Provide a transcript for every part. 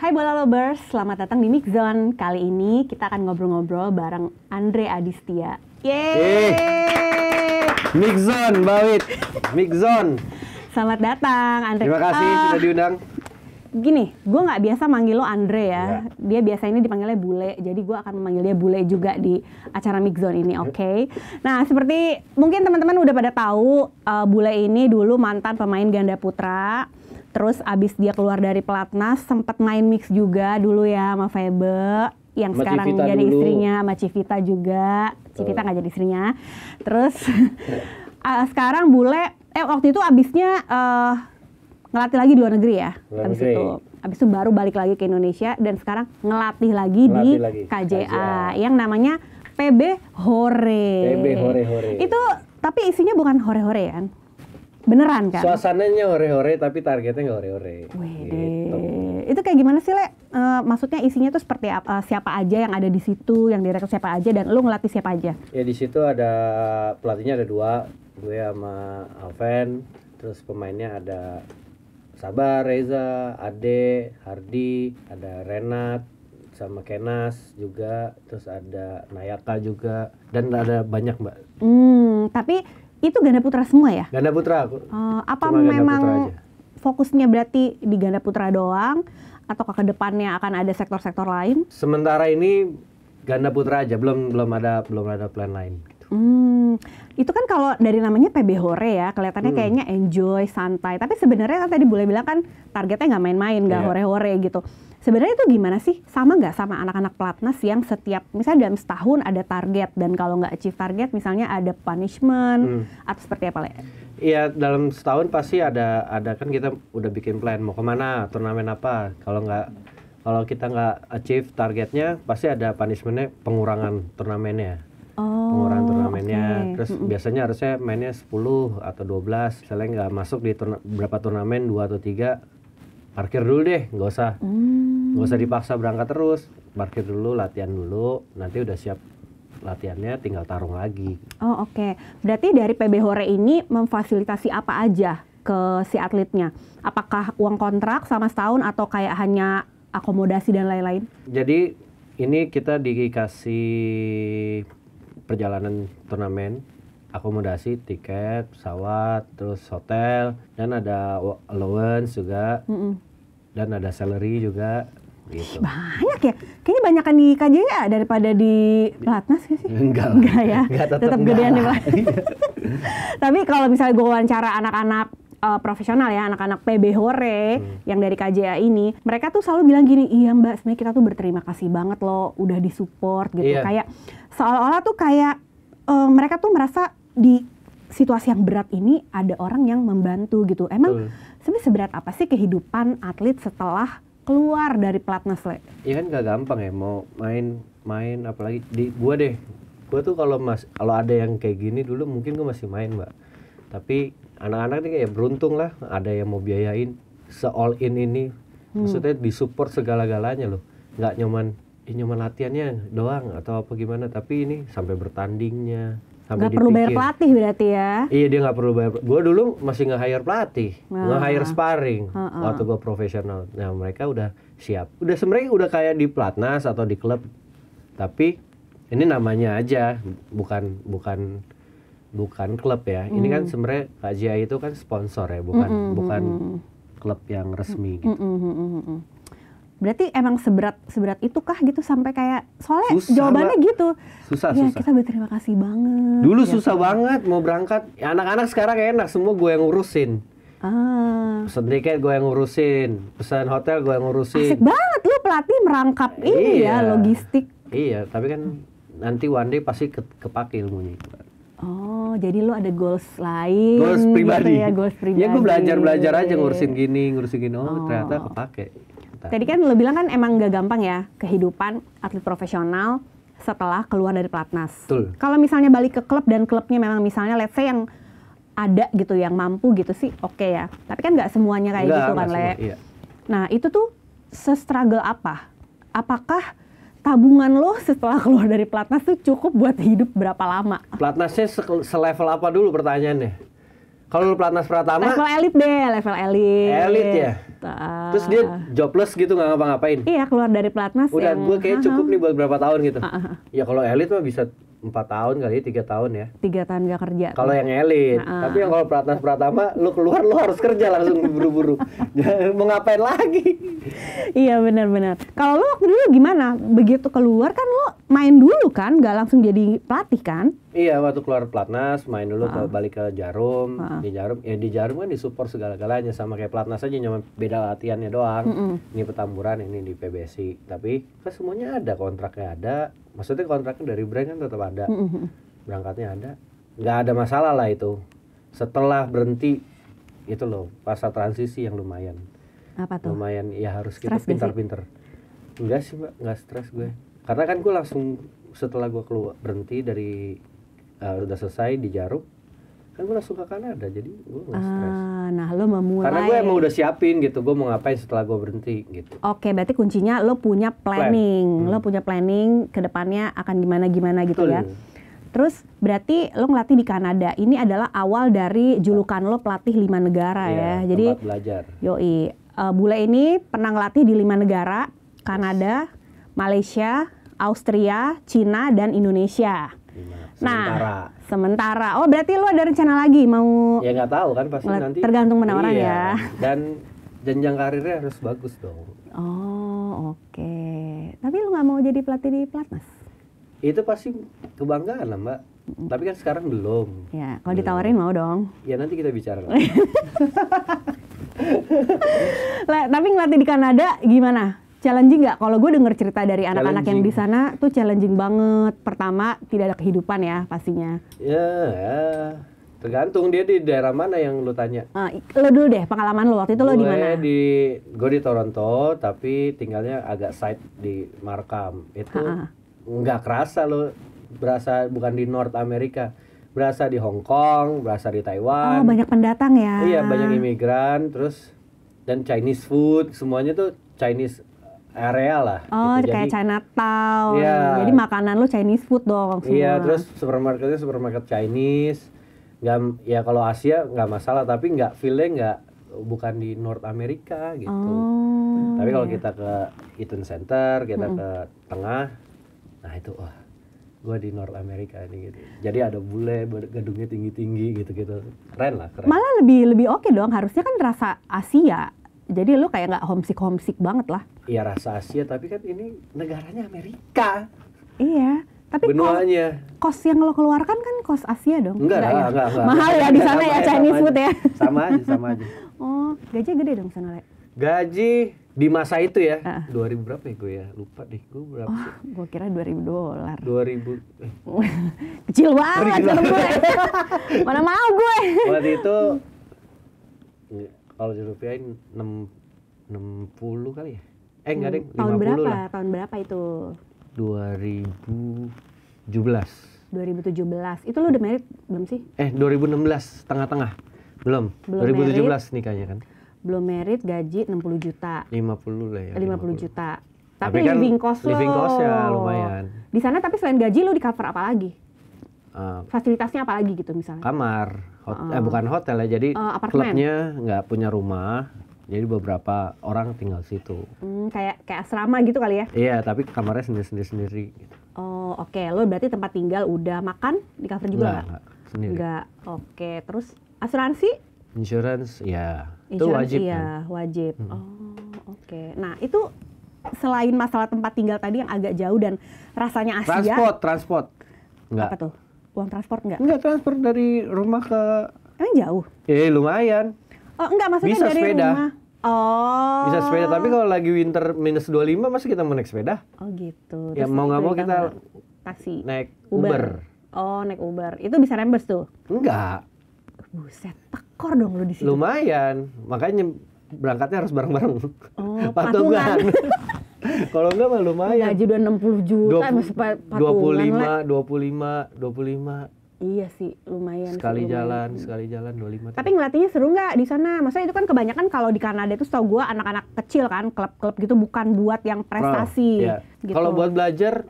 Hai bola lovers, selamat datang di Mix Zone. Kali ini kita akan ngobrol-ngobrol bareng Andre Adistia. Yeay! Hey. Eh, Mix Zone, Bawit. Mix Zone. Selamat datang, Andre. Terima kasih uh, sudah diundang. Gini, gue nggak biasa manggil lo Andre ya. ya. Dia biasa ini dipanggilnya Bule, jadi gue akan memanggil dia Bule juga di acara Mix Zone ini, iya. oke? Okay? Nah, seperti mungkin teman-teman udah pada tahu, uh, Bule ini dulu mantan pemain ganda putra Terus abis dia keluar dari pelatnas sempat main mix juga dulu ya sama Febe yang sama sekarang Civita jadi dulu. istrinya sama Civita juga. Civita nggak jadi istrinya. Terus uh, sekarang bule eh waktu itu abisnya uh, ngelatih lagi di luar negeri ya. Luar abis negeri. itu abis itu baru balik lagi ke Indonesia dan sekarang ngelatih lagi ngelatih di lagi. KJA, KJA yang namanya PB Hore. PB Hore Hore. Itu tapi isinya bukan hore-hore ya, kan? Beneran kan? Suasananya hore-hore tapi targetnya nggak hore-hore. Gitu. Itu kayak gimana sih, Le? Uh, maksudnya isinya tuh seperti apa, eh, siapa aja yang ada di situ, yang direkrut siapa aja dan lu ngelatih siapa aja? Ya di situ ada pelatihnya ada dua, gue sama Alven, terus pemainnya ada Sabar, Reza, Ade, Hardi, ada Renat, sama Kenas juga, terus ada Nayaka juga, dan ada banyak mbak. Hmm, tapi itu ganda putra semua ya? Ganda putra. Uh, apa Cuma memang putra fokusnya berarti di ganda putra doang atau ke depannya akan ada sektor-sektor lain? Sementara ini ganda putra aja, belum belum ada belum ada plan lain. Gitu. Hmm, itu kan kalau dari namanya PB Hore ya, kelihatannya hmm. kayaknya enjoy, santai. Tapi sebenarnya kan tadi boleh bilang kan targetnya nggak main-main, nggak yeah. hore-hore gitu. Sebenarnya itu gimana sih? Sama nggak sama anak-anak pelatnas yang setiap misalnya dalam setahun ada target dan kalau nggak achieve target misalnya ada punishment hmm. atau seperti apa lah? Iya dalam setahun pasti ada ada kan kita udah bikin plan mau kemana turnamen apa kalau nggak kalau kita nggak achieve targetnya pasti ada punishmentnya pengurangan turnamennya oh, pengurangan turnamennya okay. terus mm -mm. biasanya harusnya mainnya 10 atau 12 misalnya nggak masuk di turna berapa turnamen dua atau tiga parkir dulu deh nggak usah hmm. nggak usah dipaksa berangkat terus parkir dulu latihan dulu nanti udah siap latihannya tinggal tarung lagi. Oh oke, okay. berarti dari PB Hore ini memfasilitasi apa aja ke si atletnya? Apakah uang kontrak sama setahun atau kayak hanya akomodasi dan lain-lain? Jadi ini kita dikasih perjalanan turnamen akomodasi, tiket, pesawat, terus hotel, dan ada allowance juga, mm -mm. dan ada salary juga. Gitu. Banyak ya, kayaknya banyak kan di KJA daripada di pelatnas ya sih? Enggak, enggak ya, enggak, tetap, tetap gedean di Tapi kalau misalnya gue wawancara anak-anak uh, profesional ya anak-anak PB Hore hmm. yang dari KJA ini mereka tuh selalu bilang gini iya mbak sebenarnya kita tuh berterima kasih banget loh udah disupport gitu yeah. kayak seolah-olah tuh kayak uh, mereka tuh merasa di situasi yang berat ini ada orang yang membantu gitu. Emang sebenarnya seberat apa sih kehidupan atlet setelah keluar dari pelatnas le? Iya kan gak gampang ya mau main main apalagi di gua deh. Gua tuh kalau mas kalau ada yang kayak gini dulu mungkin gua masih main mbak. Tapi anak-anak ini kayak beruntung lah ada yang mau biayain se all in ini. Maksudnya hmm. Maksudnya disupport segala-galanya loh. Gak nyoman ini eh, cuma latihannya doang atau apa gimana tapi ini sampai bertandingnya gak dipikir. perlu bayar pelatih berarti ya? Iya dia gak perlu bayar. Gue dulu masih nge hire pelatih, nah. nge hire sparring ah, ah. waktu gue profesional. Nah mereka udah siap. Udah sebenarnya udah kayak di pelatnas atau di klub, tapi ini namanya aja bukan bukan bukan klub ya. Ini mm. kan hmm. sebenarnya KJI itu kan sponsor ya, bukan mm -hmm. bukan klub yang resmi gitu. Mm -hmm berarti emang seberat seberat kah gitu sampai kayak soalnya susah jawabannya gitu susah ya susah. kita berterima kasih banget dulu ya, susah kan? banget mau berangkat anak ya, anak-anak sekarang enak semua gue yang ngurusin Ah. Pesan tiket gue yang ngurusin, pesan hotel gue yang ngurusin. Asik banget lu pelatih merangkap ini ya, iya. ya logistik. Iya, tapi kan nanti one day pasti ke kepake ilmunya itu. Oh, jadi lu ada goals lain. Goals gitu pribadi. Gitu ya, goals ya, pribadi. Ya gue belajar belajar aja ngurusin gini, ngurusin gini. Oh, oh. ternyata kepake. Betul. Tadi kan lo bilang kan emang gak gampang ya kehidupan atlet profesional setelah keluar dari pelatnas. Kalau misalnya balik ke klub dan klubnya memang misalnya let's say yang ada gitu yang mampu gitu sih oke okay ya. Tapi kan nggak semuanya kayak Enggak, gitu kan, Le. Iya. Nah, itu tuh se-struggle apa? Apakah tabungan lo setelah keluar dari pelatnas tuh cukup buat hidup berapa lama? Pelatnasnya se selevel apa dulu pertanyaannya? Kalau lu pelatnas pertama level elit deh, level elit. Elit ya. Terus dia jobless gitu nggak ngapa-ngapain. Iya, keluar dari pelatnas Udah yang, gue kayak cukup nih buat berapa tahun gitu. Iya Ya kalau elit mah bisa empat tahun kali ya, tiga tahun ya tiga tahun gak kerja kalau yang elit nah, tapi yang kalau pelatnas pertama, lu keluar lu harus kerja langsung buru-buru ya, mau ngapain lagi iya benar-benar kalau lu waktu dulu gimana begitu keluar kan main dulu kan, nggak langsung jadi pelatih kan? Iya, waktu keluar pelatnas main dulu ke ah. balik ke Jarum, ah. di Jarum ya di Jarum kan disupport segala-galanya sama kayak pelatnas aja cuma beda latihannya doang. Mm -mm. Ini petamburan, ini di PBSI. Tapi kan semuanya ada kontraknya ada, maksudnya kontraknya dari brand kan tetap ada. Mm mm Berangkatnya ada. nggak ada masalah lah itu. Setelah berhenti itu loh, masa transisi yang lumayan. Apa tuh? Lumayan ya harus kita pintar-pintar. Enggak sih, Mbak, enggak stres gue karena kan gue langsung setelah gue keluar berhenti dari uh, udah selesai di Jarum kan gue langsung ke Kanada jadi gue gak stres ah, nah lo memulai karena gue emang udah siapin gitu gue mau ngapain setelah gue berhenti gitu oke berarti kuncinya lo punya planning Plan. hmm. lo punya planning kedepannya akan gimana gimana gitu ya. Betul. ya Terus berarti lo ngelatih di Kanada. Ini adalah awal dari julukan lo pelatih lima negara iya, ya. Jadi belajar. Yoi. Uh, Bule ini pernah ngelatih di lima negara, Kanada, Malaysia, Austria, Cina, dan Indonesia. Nah, sementara. Nah, sementara. Oh, berarti lu ada rencana lagi mau? Ya nggak tahu kan pasti nanti. Tergantung penawaran iya. ya. Dan jenjang karirnya harus bagus dong. Oh, oke. Okay. Tapi lu nggak mau jadi pelatih di pelatnas? Itu pasti kebanggaan lah, Mbak. Tapi kan sekarang belum. Ya, kalau ditawarin mau dong. Ya nanti kita bicara. lah, tapi ngelatih di Kanada gimana? challenging nggak? Kalau gue denger cerita dari anak-anak yang di sana tuh challenging banget. Pertama tidak ada kehidupan ya pastinya. Ya, ya. tergantung dia di daerah mana yang lo tanya. Uh, lo dulu deh pengalaman lo waktu itu lo di mana? Di gue di Toronto tapi tinggalnya agak side di Markham itu nggak kerasa lo berasa bukan di North Amerika berasa di Hong Kong, berasa di Taiwan. Oh, banyak pendatang ya. Iya, banyak imigran, terus dan Chinese food, semuanya tuh Chinese area lah. Oh, gitu. kayak jadi, Chinatown. Iya. Jadi makanan lu Chinese food dong semua. Iya, terus supermarketnya supermarket Chinese. Gak, ya kalau Asia nggak masalah, tapi nggak feeling nggak bukan di North America gitu. Oh, tapi kalau iya. kita ke Eaton Center, kita -hmm. ke tengah, nah itu wah, gue di North America ini gitu. Jadi ada bule, gedungnya tinggi-tinggi gitu-gitu. Keren lah, keren. Malah lebih lebih oke okay dong, harusnya kan rasa Asia jadi lu kayak nggak homesick homesick banget lah iya rasa Asia tapi kan ini negaranya Amerika iya tapi Benuanya. kos, yang lo keluarkan kan kos Asia dong enggak enggak, enggak, ya? enggak, enggak, mahal enggak, ya di sana ya Chinese food ya sama aja sama aja oh gaji gede dong sana le gaji di masa itu ya, ah. dua uh. ribu berapa ya gue ya? Lupa deh, gue berapa oh, Gue kira dua ribu dolar. dua ribu eh. Kecil banget gue. Mana mau gue. Waktu itu kalau dirupiahin 6 60 kali ya eh enggak deh tahun berapa lah. tahun berapa itu 2017 2017 itu lo udah merit belum sih eh 2016 tengah-tengah belum, belum 2017 merit, nikahnya kan belum merit gaji 60 juta 50 lah ya 50, 50 juta tapi, tapi kan living cost living cost ya lumayan di sana tapi selain gaji lo di cover apa lagi uh, fasilitasnya apa lagi gitu misalnya kamar hot, uh, eh, ah. bukan hotel ya jadi uh, klubnya nggak punya rumah jadi beberapa orang tinggal situ hmm, kayak kayak asrama gitu kali ya iya tapi kamarnya sendiri sendiri gitu. oh oke okay. lo berarti tempat tinggal udah makan di cover juga nggak sendiri nggak oke okay. terus asuransi insurance ya itu wajib iya, kan? wajib hmm. oh oke okay. nah itu selain masalah tempat tinggal tadi yang agak jauh dan rasanya Asia transport transport nggak? apa tuh uang transport nggak? Nggak transport dari rumah ke. Emang jauh? Eh lumayan. Oh, enggak maksudnya Bisa dari sepeda. rumah. Oh. Bisa sepeda, tapi kalau lagi winter minus 25 masa kita mau naik sepeda? Oh gitu. Ya mau nggak mau kita taksi. Naik Uber. Uber. Oh, naik Uber. Itu bisa rembes tuh? Enggak. Buset, tekor dong lu di sini. Lumayan. Makanya berangkatnya harus bareng-bareng. Oh, patungan. patungan. Kalau enggak mah lumayan. Gaji udah 60 juta 20, masih puluh 25, dua 25, 25. Iya sih, lumayan. Sekali lumayan. jalan, sekali jalan 25. Tapi ngelatihnya seru nggak di sana? Maksudnya itu kan kebanyakan kalau di Kanada itu setahu gue anak-anak kecil kan, klub-klub gitu bukan buat yang prestasi. Oh, iya. gitu. Kalau buat belajar,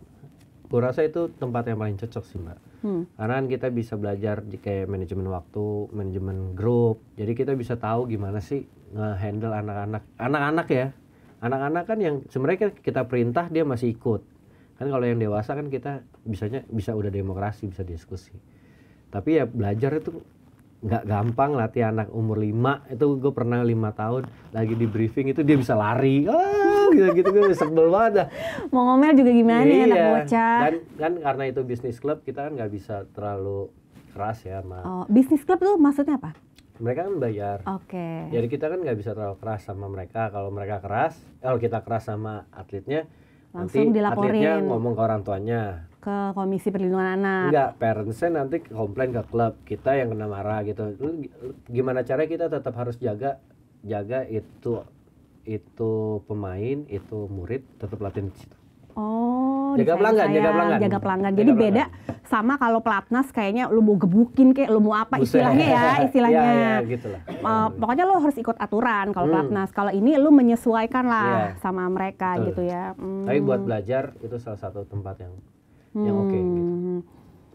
gue rasa itu tempat yang paling cocok sih mbak. Hmm. Karena kan kita bisa belajar di kayak manajemen waktu, manajemen grup. Jadi kita bisa tahu gimana sih ngehandle anak-anak, anak-anak ya anak-anak kan yang sebenarnya kan kita perintah dia masih ikut kan kalau yang dewasa kan kita bisanya bisa udah demokrasi bisa diskusi tapi ya belajar itu nggak gampang latih anak umur 5 itu gue pernah lima tahun lagi di briefing itu dia bisa lari ah, gitu gitu gue gitu. sebel banget dah. mau ngomel juga gimana ya, iya. anak bocah dan kan karena itu bisnis club kita kan nggak bisa terlalu keras ya mas oh, bisnis club tuh maksudnya apa mereka kan bayar. Oke. Okay. Jadi kita kan nggak bisa terlalu keras sama mereka. Kalau mereka keras, eh, kalau kita keras sama atletnya, langsung nanti dilaporin. atletnya ngomong ke orang tuanya. Ke komisi perlindungan anak. Enggak, parentsnya nanti komplain ke klub kita yang kena marah gitu. Gimana cara kita tetap harus jaga jaga itu itu pemain, itu murid tetap latihan di situ. Oh, jaga ya. pelanggan, jaga pelanggan. Jaga pelanggan. Jadi beda sama kalau pelatnas kayaknya lu mau gebukin kayak lu mau apa Buse. istilahnya ya istilahnya ya, ya, gitu lah. Uh, eh, pokoknya lu harus ikut aturan kalau hmm. pelatnas kalau ini lu menyesuaikan lah yeah. sama mereka Betul. gitu ya hmm. tapi buat belajar itu salah satu tempat yang hmm. yang oke okay, hmm. gitu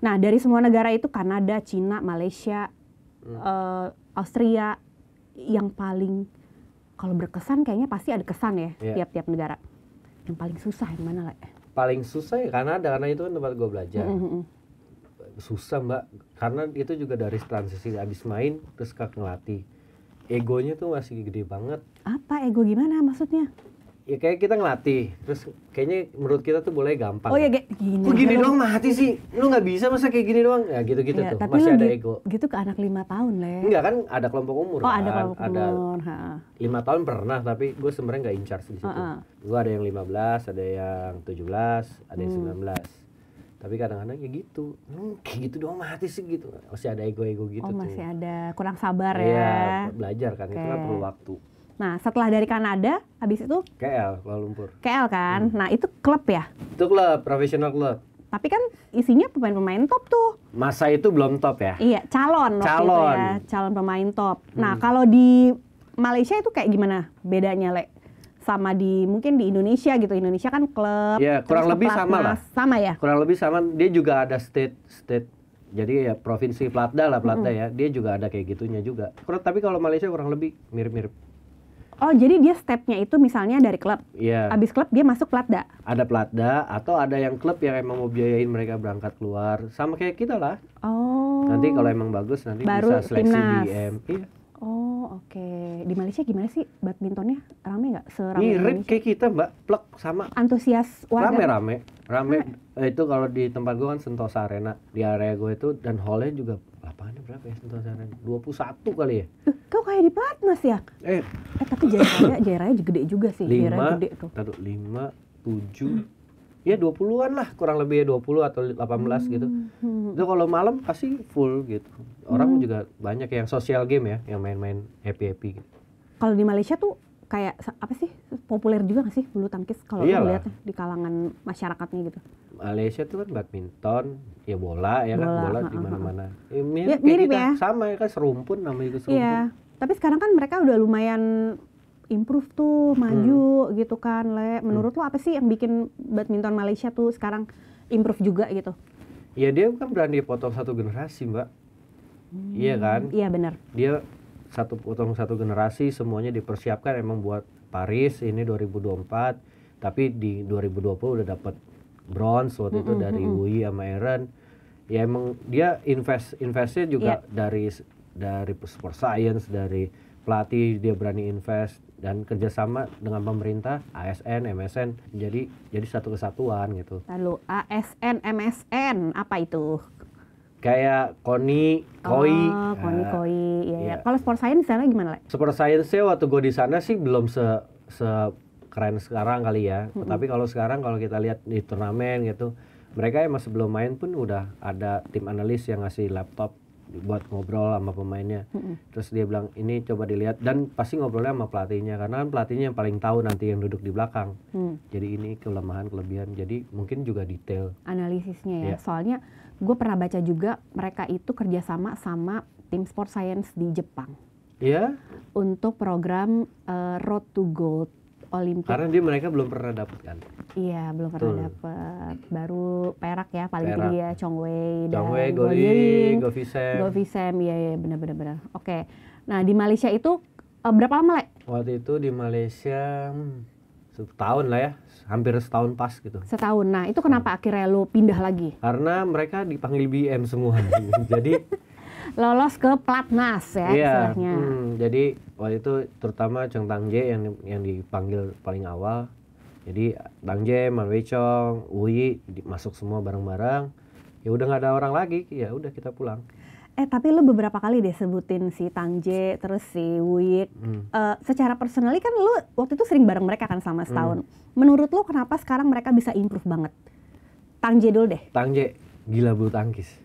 nah dari semua negara itu Kanada Cina Malaysia hmm. uh, Austria yang paling kalau berkesan kayaknya pasti ada kesan ya iya. tiap-tiap yeah. negara yang paling susah yang mana lah paling susah ya Kanada karena itu kan tempat gue belajar mm -hmm susah mbak karena itu juga dari transisi abis main terus kak ngelatih egonya tuh masih gede banget apa ego gimana maksudnya ya kayak kita ngelatih terus kayaknya menurut kita tuh boleh gampang oh ya kayak gini kok gini doang mati sih lu nggak bisa masa kayak gini doang ya gitu gitu ya, tuh tapi masih ada ego gitu ke anak lima tahun leh enggak kan ada kelompok umur oh kan? ada kelompok ada umur lima tahun pernah tapi gue sebenarnya nggak in di situ gue ada yang lima belas ada yang tujuh belas ada yang hmm. belas tapi kadang-kadang ya gitu hmm, kayak gitu doang mati sih gitu masih ada ego-ego gitu oh, masih tuh. ada kurang sabar ya, ya belajar kan okay. itu kan perlu waktu Nah, setelah dari Kanada, habis itu KL, Kuala Lumpur. KL kan. Hmm. Nah, itu klub ya? Itu klub, profesional klub. Tapi kan isinya pemain-pemain top tuh. Masa itu belum top ya? Iya, calon. Calon. ya, calon pemain top. Nah, hmm. Nah, kalau di Malaysia itu kayak gimana bedanya, lek sama di mungkin di Indonesia gitu. Indonesia kan klub. Ya, kurang lebih sama lah. Sama ya. Kurang lebih sama. Dia juga ada state state jadi ya provinsi Platda lah Platda mm. ya. Dia juga ada kayak gitunya juga. Kurang, tapi kalau Malaysia kurang lebih mirip-mirip. Oh, jadi dia stepnya itu misalnya dari klub. ya Yeah. Abis klub dia masuk Platda. Ada Platda atau ada yang klub yang emang mau biayain mereka berangkat keluar. Sama kayak kita lah. Oh. Nanti kalau emang bagus nanti Baru bisa seleksi timnas. di M. Iya. Oh oke. Okay. Di Malaysia gimana sih badmintonnya? Rame nggak seramai Mirip kayak kita mbak, plek sama. Antusias warga. Rame-rame. Rame. rame. Eh, itu kalau di tempat gue kan Sentosa Arena. Di area gue itu dan hallnya juga lapangannya berapa ya Sentosa Arena? 21 kali ya. Uh, kau kayak di Platnas ya? Eh. eh tapi Jaya Raya, Jaya Raya gede juga sih. Lima, Jaya gede tuh. lima, tujuh, ya 20-an lah kurang lebih ya 20 atau 18 hmm. gitu hmm. itu kalau malam pasti full gitu orang hmm. juga banyak yang sosial game ya yang main-main happy happy gitu. kalau di Malaysia tuh kayak apa sih populer juga gak sih bulu tangkis kalau lihat di kalangan masyarakatnya gitu Malaysia tuh kan badminton ya bola ya bola, kan bola di mana-mana ya, mirip, ya, mirip kita. ya sama ya kan serumpun namanya itu iya, serumpun Iya. tapi sekarang kan mereka udah lumayan improve tuh, hmm. maju gitu kan, Le. Menurut hmm. lo apa sih yang bikin badminton Malaysia tuh sekarang improve juga gitu? Ya dia kan berani potong satu generasi, Mbak. Hmm. Iya kan? Iya benar. Dia satu potong satu generasi semuanya dipersiapkan emang buat Paris ini 2024, tapi di 2020 udah dapat bronze waktu -hmm. itu hmm, dari mm -hmm. hmm. UI sama Aaron. Ya emang dia invest investnya juga yeah. dari dari sport science dari pelatih dia berani invest dan kerjasama dengan pemerintah ASN MSN jadi jadi satu kesatuan gitu lalu ASN MSN apa itu kayak koni koi oh, koni uh, koi ya, ya. kalau sport science di sana gimana lah sport science sih waktu gue di sana sih belum se se keren sekarang kali ya mm-hmm. tapi kalau sekarang kalau kita lihat di turnamen gitu mereka emang sebelum main pun udah ada tim analis yang ngasih laptop buat ngobrol sama pemainnya. Mm-hmm. Terus dia bilang ini coba dilihat dan pasti ngobrolnya sama pelatihnya karena kan pelatihnya yang paling tahu nanti yang duduk di belakang. Mm. Jadi ini kelemahan kelebihan. Jadi mungkin juga detail analisisnya ya. Yeah. Soalnya gue pernah baca juga mereka itu kerjasama sama tim sport science di Jepang. Iya. Yeah. Untuk program uh, Road to Gold Olimpik. Karena dia mereka belum pernah dapat kan? Iya, belum pernah dapat. Baru perak ya paling perak. tinggi ya Wei dan Wei, Goli, Govisem. Govisem, iya iya benar-benar benar. Oke. Nah, di Malaysia itu uh, berapa lama, Lek? Waktu itu di Malaysia hmm, setahun lah ya, hampir setahun pas gitu. Setahun. Nah, itu kenapa hmm. akhirnya lo pindah lagi? Karena mereka dipanggil BM semua. Jadi lolos ke platnas ya iya. istilahnya. Hmm, jadi waktu itu terutama Cheng Tangje yang yang dipanggil paling awal. Jadi Tangje, Man Wei Chong, Uyi masuk semua bareng-bareng. Ya udah nggak ada orang lagi, ya udah kita pulang. Eh tapi lu beberapa kali deh sebutin si Tangje terus si Wuyik. Hmm. Uh, secara personally kan lu waktu itu sering bareng mereka kan selama hmm. setahun. Hmm. Menurut lu kenapa sekarang mereka bisa improve banget? Tangje dulu deh. Tangje gila bulu tangkis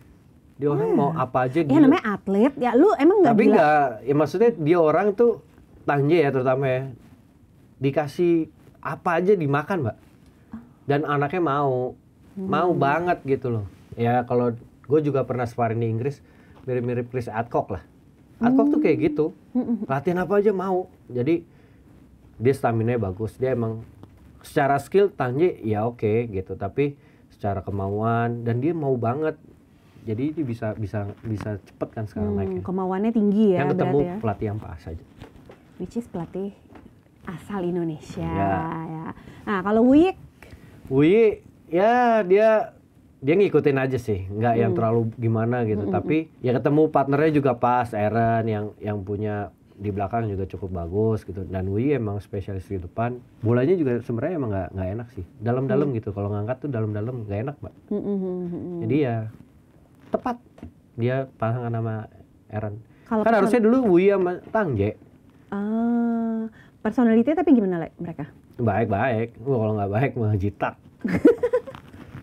dia orang hmm. mau apa aja dia Ya gitu. namanya atlet, ya lu emang nggak Tapi nggak, ya maksudnya dia orang tuh tanya ya terutama ya, dikasih apa aja dimakan mbak. Dan anaknya mau, hmm. mau banget gitu loh. Ya kalau gue juga pernah sparring di Inggris, mirip-mirip Chris Adcock lah. Adcock hmm. tuh kayak gitu, hmm. Hmm. latihan apa aja mau. Jadi dia stamina bagus, dia emang secara skill Tanje ya oke okay, gitu, tapi secara kemauan dan dia mau banget jadi ini bisa bisa bisa cepet kan sekarang hmm, naiknya kemauannya tinggi ya yang ketemu ya. pelatih yang pas aja which is pelatih asal Indonesia ya, ya. nah kalau Wuyik Wuyik ya dia dia ngikutin aja sih nggak hmm. yang terlalu gimana gitu hmm, tapi hmm, hmm. ya ketemu partnernya juga pas Aaron yang yang punya di belakang juga cukup bagus gitu dan Wi emang spesialis di depan bolanya juga sebenarnya emang nggak nggak enak sih dalam-dalam hmm. gitu kalau ngangkat tuh dalam-dalam nggak enak mbak hmm, hmm, hmm, hmm. hmm. jadi ya tepat dia pasangan nama Aaron Kalau kan harusnya dulu Wuyi sama Tangje uh, ah, personality tapi gimana like, mereka baik baik gua kalau nggak baik mah jitak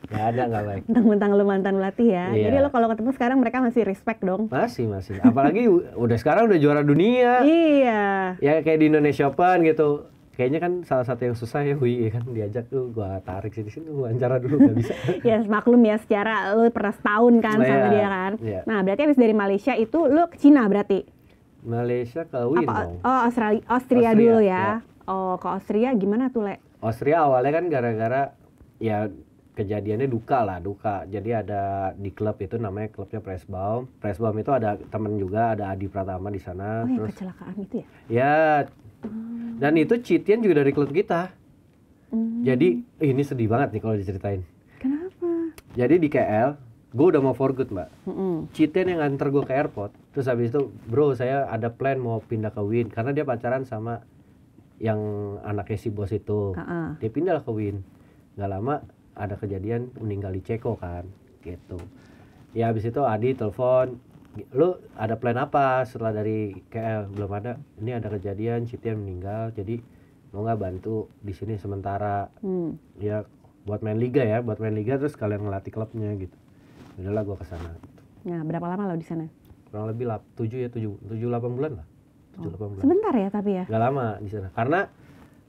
Gak ada nggak baik. tentang mentang lu mantan pelatih ya. Iya. Jadi lo kalau ketemu sekarang mereka masih respect dong. Masih masih. Apalagi udah sekarang udah juara dunia. Iya. Ya kayak di Indonesia Open gitu kayaknya kan salah satu yang susah ya Hui ya kan diajak tuh gua tarik sini sini wawancara dulu gak bisa ya yes, maklum ya secara lu pernah setahun kan nah, sama ya, dia kan ya. nah berarti habis dari Malaysia itu lu ke Cina berarti Malaysia ke Win Apa, dong. oh Australia, Austria, Austria dulu ya. ya oh ke Austria gimana tuh le Austria awalnya kan gara-gara ya kejadiannya duka lah duka jadi ada di klub itu namanya klubnya Presbaum Presbaum itu ada temen juga ada Adi Pratama di sana oh, terus kecelakaan itu ya ya Hmm. Dan itu cheatian juga dari klub kita. Hmm. Jadi ini sedih banget nih kalau diceritain. Kenapa? Jadi di KL, gue udah mau for good mbak. Hmm. Cheatian yang nganter gue ke airport. Terus habis itu, bro saya ada plan mau pindah ke Win karena dia pacaran sama yang anaknya si bos itu. Uh -uh. Dia pindah ke Win. Gak lama ada kejadian meninggal di Ceko kan, gitu. Ya habis itu Adi telepon, lu ada plan apa setelah dari KL belum ada ini ada kejadian yang meninggal jadi mau nggak bantu di sini sementara hmm. ya buat main liga ya buat main liga terus kalian ngelatih klubnya gitu udahlah gua kesana gitu. nah berapa lama lo di sana kurang lebih lah tujuh ya tujuh tujuh delapan bulan lah tujuh oh, delapan bulan sebentar ya tapi ya nggak lama di sana karena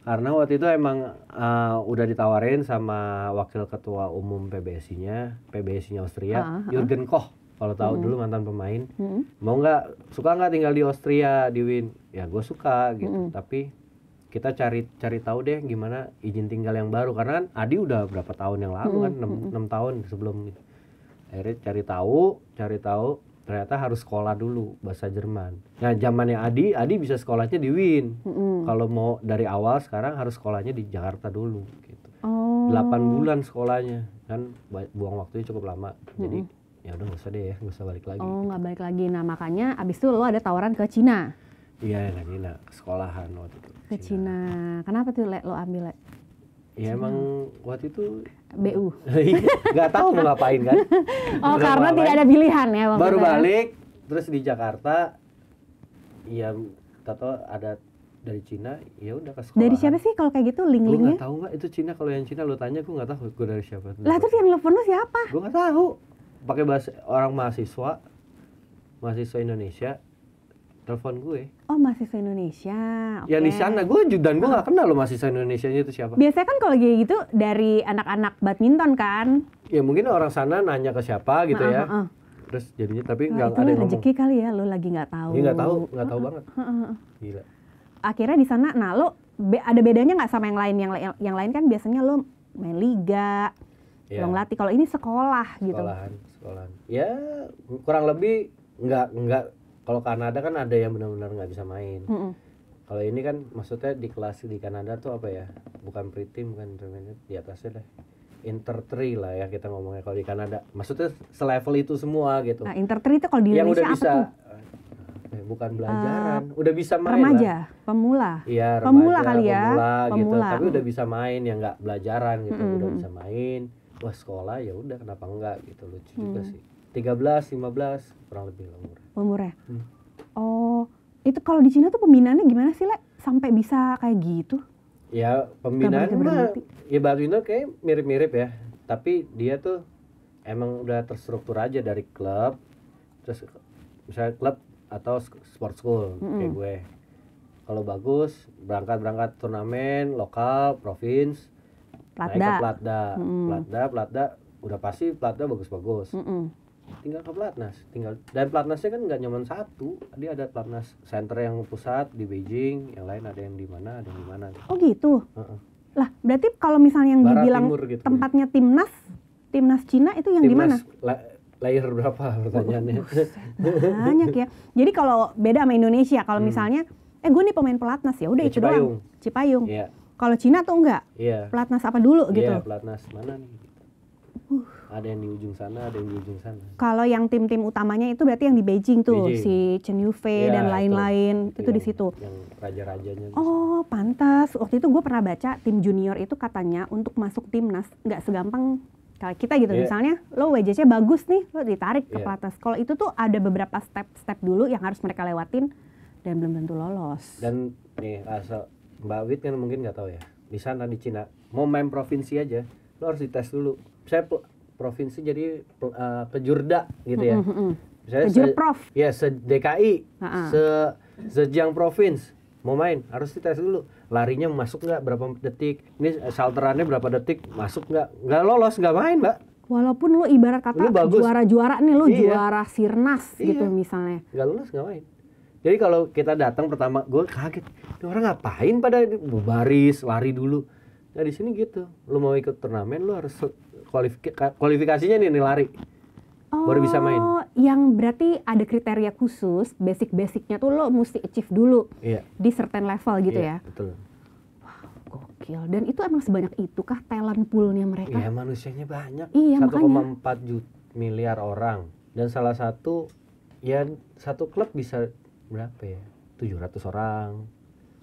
karena waktu itu emang uh, udah ditawarin sama wakil ketua umum PBSI-nya, PBSI-nya Austria, uh, ah, uh, ah, uh. Ah. Jurgen Koch kalau tahu hmm. dulu mantan pemain hmm. mau nggak suka nggak tinggal di Austria di Win ya gue suka gitu hmm. tapi kita cari cari tahu deh gimana izin tinggal yang baru karena kan Adi udah berapa tahun yang lalu kan, hmm. kan enam 6 hmm. tahun sebelum akhirnya cari tahu cari tahu ternyata harus sekolah dulu bahasa Jerman. Nah zamannya Adi, Adi bisa sekolahnya di Win. Hmm. Kalau mau dari awal sekarang harus sekolahnya di Jakarta dulu. Gitu. Oh. 8 bulan sekolahnya kan buang waktunya cukup lama. Jadi hmm ya udah gak usah deh ya gak usah balik lagi oh nggak balik lagi nah makanya abis itu lo ada tawaran ke Cina iya ke Cina ke sekolahan waktu itu ke Cina, Cina. kenapa tuh lo ambil le? Ya emang waktu itu BU nggak tahu mau ngapain kan oh karena tidak ada pilihan ya waktu baru itu. Ya? balik terus di Jakarta ya tato ada dari Cina ya udah ke sekolah. Dari siapa sih kalau kayak gitu link Gue nggak tahu nggak itu Cina kalau yang Cina lo tanya gue nggak tahu gue dari siapa. Lah terus yang lo lu siapa? Gue nggak tahu pakai bahasa orang mahasiswa mahasiswa Indonesia telepon gue. Oh, mahasiswa Indonesia. Ya, okay. Yang di sana gue dan gue oh. nggak oh. kenal loh mahasiswa Indonesia itu siapa. Biasanya kan kalau kayak gitu dari anak-anak badminton kan? Ya mungkin orang sana nanya ke siapa gitu nah, ya. Uh, uh. Terus jadinya tapi nggak oh, ada yang rezeki kali ya lo lagi iya, nggak tahu. nggak tahu, nggak tahu uh, banget. Uh, uh, uh. Gila. Akhirnya di sana, nah lo be, ada bedanya nggak sama yang lain? Yang, yang lain kan biasanya lo main liga, yeah. lo ngelatih. Kalau ini sekolah gitu. Sekolahan sekolah ya kurang lebih nggak nggak kalau Kanada kan ada yang benar-benar nggak bisa main mm -hmm. kalau ini kan maksudnya di kelas di Kanada tuh apa ya bukan pritim kan intermediate di atasnya deh inter three lah ya kita ngomongnya kalau di Kanada maksudnya selevel itu semua gitu nah, inter three itu kalau di yang Indonesia udah bisa tuh? Eh, bukan eh, belajaran uh, udah bisa main remaja lah. pemula iya pemula kali ya pemula, pemula gitu pemula. tapi udah bisa main yang nggak belajaran gitu mm -hmm. udah bisa main wah sekolah ya udah kenapa enggak gitu lucu hmm. juga sih 13 15 kurang lebih umur umur ya hmm. oh itu kalau di Cina tuh pembinaannya gimana sih Le? sampai bisa kayak gitu ya pembinaan mah ya Barwino kayak mirip-mirip ya tapi dia tuh emang udah terstruktur aja dari klub terus misalnya klub atau sport school mm -hmm. kayak gue kalau bagus berangkat berangkat turnamen lokal provinsi Platda. Naik ke Platda. Mm. Platda, Platda udah pasti Platda bagus-bagus. Mm -mm. Tinggal ke Platnas, tinggal dan Platnasnya kan nggak nyaman satu. Dia ada Platnas Center yang pusat di Beijing, yang lain ada yang di mana, ada yang di mana. Oh gitu. Uh -uh. Lah, berarti kalau misalnya yang Barat, dibilang timur, gitu. Ya. tempatnya Timnas, Timnas Cina itu yang di mana? layer berapa pertanyaannya? Banyak ya. Jadi kalau beda sama Indonesia, kalau hmm. misalnya eh gue nih pemain pelatnas ya udah ya, itu Cipayung. doang. Cipayung. Yeah. Iya. Kalau Cina tuh enggak. Iya. Pelatnas apa dulu iya, gitu. Iya, pelatnas mana nih? Uh. Ada yang di ujung sana, ada yang di ujung sana. Kalau yang tim-tim utamanya itu berarti yang di Beijing tuh, Beijing. si Chen Yufei ya, dan lain-lain itu, itu, iya, itu di situ. Yang raja-rajanya. Oh, pantas. Waktu itu gue pernah baca tim junior itu katanya untuk masuk timnas nggak segampang kalau kita gitu yeah. misalnya lo wedgesnya bagus nih lo ditarik yeah. ke iya. pelatnas kalau itu tuh ada beberapa step-step dulu yang harus mereka lewatin dan belum tentu lolos dan nih asal Mbak Wit kan mungkin nggak tahu ya di sana di Cina mau main provinsi aja lo harus dites dulu saya provinsi jadi uh, pejurda gitu ya mm misalnya se, ya se DKI uh -uh. se Zhejiang provinsi mau main harus dites dulu larinya masuk nggak berapa detik ini salterannya berapa detik masuk nggak nggak lolos nggak main mbak walaupun lu ibarat kata juara-juara nih lu iya. juara sirnas gitu iya. gitu misalnya nggak lolos nggak main jadi kalau kita datang pertama, gue kaget. Ini orang ngapain pada baris, lari dulu. Nah di sini gitu, lu mau ikut turnamen, lu harus kualifika kualifikasinya nih, nih lari. Oh, baru bisa main. Oh, Yang berarti ada kriteria khusus, basic-basicnya tuh lo mesti achieve dulu iya. di certain level gitu iya, ya. Betul. Wah, gokil. Dan itu emang sebanyak itu kah talent poolnya mereka? Iya, manusianya banyak. Iya, 1,4 juta miliar orang. Dan salah satu ya satu klub bisa berapa ya 700 orang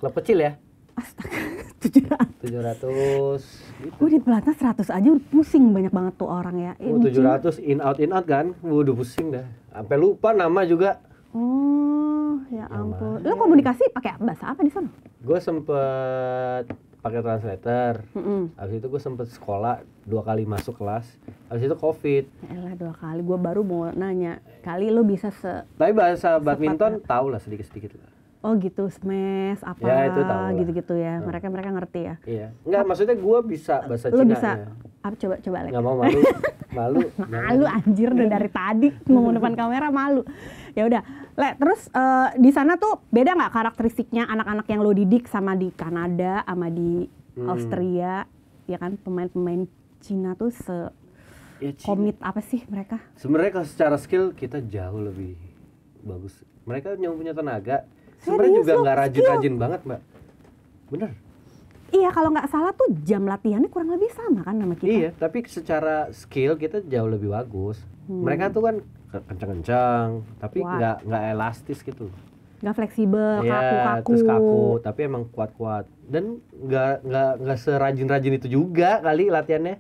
klub kecil ya astaga 700 700 gitu. gue di pelatnas 100 aja udah pusing banyak banget tuh orang ya eh, oh, 700 in out in out kan Gue udah pusing dah sampai lupa nama juga oh ya ampun Lu lo komunikasi pakai bahasa apa di sana gue sempet pakai translator. Mm-hmm. Abis itu gue sempet sekolah dua kali masuk kelas. Abis itu covid. Elah dua kali. Gue baru mau nanya. Kali lo bisa se. Tapi bahasa badminton ya? tau lah sedikit sedikit lah oh gitu smash apa ya, itu gitu-gitu ya. Hmm. Mereka mereka ngerti ya. Iya. Enggak, maksudnya gue bisa bahasa Cina. Lu bisa ya. apa coba coba lagi? Enggak mau malu. Malu. malu anjir udah dari tadi ngomong depan kamera malu. Ya udah. Le, terus uh, di sana tuh beda nggak karakteristiknya anak-anak yang lo didik sama di Kanada sama di hmm. Austria ya kan pemain-pemain Cina tuh se ya, Cina. komit apa sih mereka? Sebenarnya kalau secara skill kita jauh lebih bagus. Mereka yang punya tenaga, sebenarnya juga nggak rajin-rajin banget mbak bener Iya, kalau nggak salah tuh jam latihannya kurang lebih sama kan sama kita. Iya, tapi secara skill kita jauh lebih bagus. Hmm. Mereka tuh kan kencang-kencang, tapi nggak nggak elastis gitu. Nggak fleksibel, iya, kaku-kaku. Iya, terus kaku, tapi emang kuat-kuat. Dan nggak nggak nggak serajin-rajin itu juga kali latihannya.